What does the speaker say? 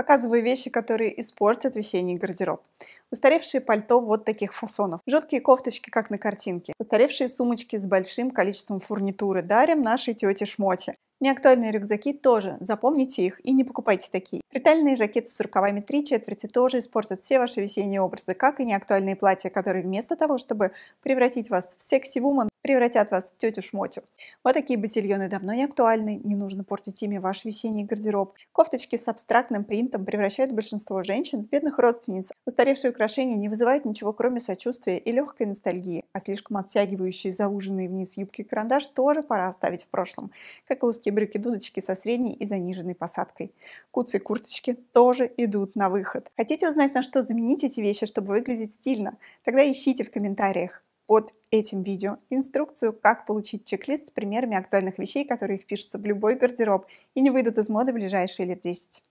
Показываю вещи, которые испортят весенний гардероб. Устаревшие пальто вот таких фасонов. Жуткие кофточки, как на картинке. Устаревшие сумочки с большим количеством фурнитуры дарим нашей тете Шмоте. Неактуальные рюкзаки тоже, запомните их и не покупайте такие. Притальные жакеты с рукавами три четверти тоже испортят все ваши весенние образы, как и неактуальные платья, которые вместо того, чтобы превратить вас в секси-вумен, превратят вас в тетю Шмотю. Вот такие басильоны давно не актуальны, не нужно портить ими ваш весенний гардероб. Кофточки с абстрактным принтом превращают большинство женщин в бедных родственниц. Устаревшие украшения не вызывают ничего, кроме сочувствия и легкой ностальгии, а слишком обтягивающие зауженные вниз юбки-карандаш тоже пора оставить в прошлом, как и узкие короткие брюки-дудочки со средней и заниженной посадкой. Куцы и курточки тоже идут на выход. Хотите узнать, на что заменить эти вещи, чтобы выглядеть стильно? Тогда ищите в комментариях под этим видео инструкцию, как получить чек-лист с примерами актуальных вещей, которые впишутся в любой гардероб и не выйдут из моды в ближайшие лет 10.